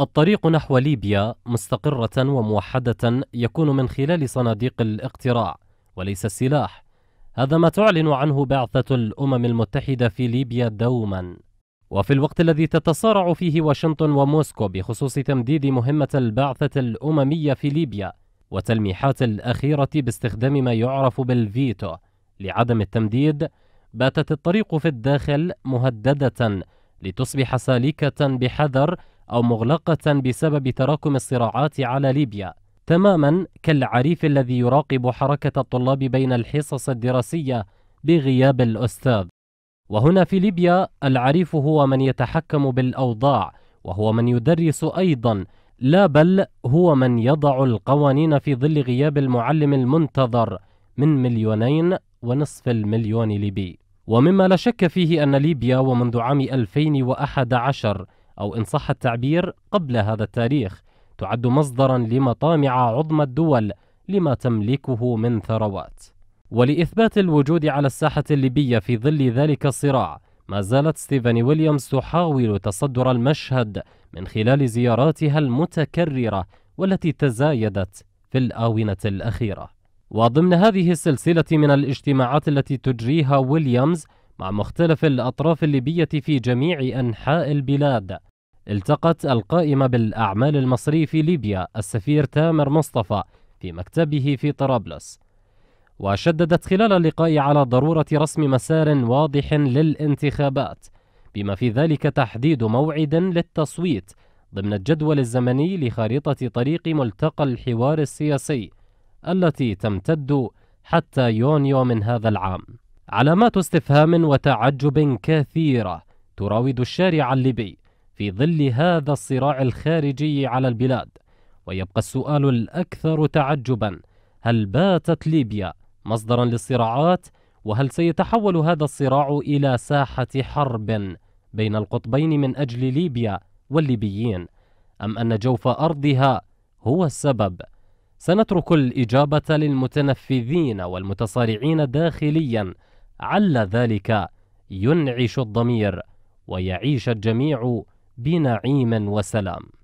الطريق نحو ليبيا مستقرة وموحدة يكون من خلال صناديق الاقتراع وليس السلاح هذا ما تعلن عنه بعثة الأمم المتحدة في ليبيا دوما وفي الوقت الذي تتصارع فيه واشنطن وموسكو بخصوص تمديد مهمة البعثة الأممية في ليبيا والتلميحات الأخيرة باستخدام ما يعرف بالفيتو لعدم التمديد باتت الطريق في الداخل مهددة لتصبح سالكة بحذر أو مغلقة بسبب تراكم الصراعات على ليبيا تماما كالعريف الذي يراقب حركة الطلاب بين الحصص الدراسية بغياب الأستاذ وهنا في ليبيا العريف هو من يتحكم بالأوضاع وهو من يدرس أيضا لا بل هو من يضع القوانين في ظل غياب المعلم المنتظر من مليونين ونصف المليون ليبي ومما لا شك فيه أن ليبيا ومنذ عام 2011 أو إن صح التعبير قبل هذا التاريخ تعد مصدرا لمطامع عظمى الدول لما تملكه من ثروات ولإثبات الوجود على الساحة الليبية في ظل ذلك الصراع ما زالت ستيفاني ويليامز تحاول تصدر المشهد من خلال زياراتها المتكررة والتي تزايدت في الآونة الأخيرة وضمن هذه السلسلة من الاجتماعات التي تجريها ويليامز مع مختلف الأطراف الليبية في جميع أنحاء البلاد التقت القائمة بالأعمال المصري في ليبيا السفير تامر مصطفى في مكتبه في طرابلس وشددت خلال اللقاء على ضرورة رسم مسار واضح للانتخابات بما في ذلك تحديد موعد للتصويت ضمن الجدول الزمني لخريطة طريق ملتقى الحوار السياسي التي تمتد حتى يونيو من هذا العام علامات استفهام وتعجب كثيرة تراود الشارع الليبي في ظل هذا الصراع الخارجي على البلاد ويبقى السؤال الأكثر تعجبا هل باتت ليبيا مصدرا للصراعات وهل سيتحول هذا الصراع إلى ساحة حرب بين القطبين من أجل ليبيا والليبيين أم أن جوف أرضها هو السبب سنترك الإجابة للمتنفذين والمتصارعين داخلياً عل ذلك ينعش الضمير ويعيش الجميع بنعيم وسلام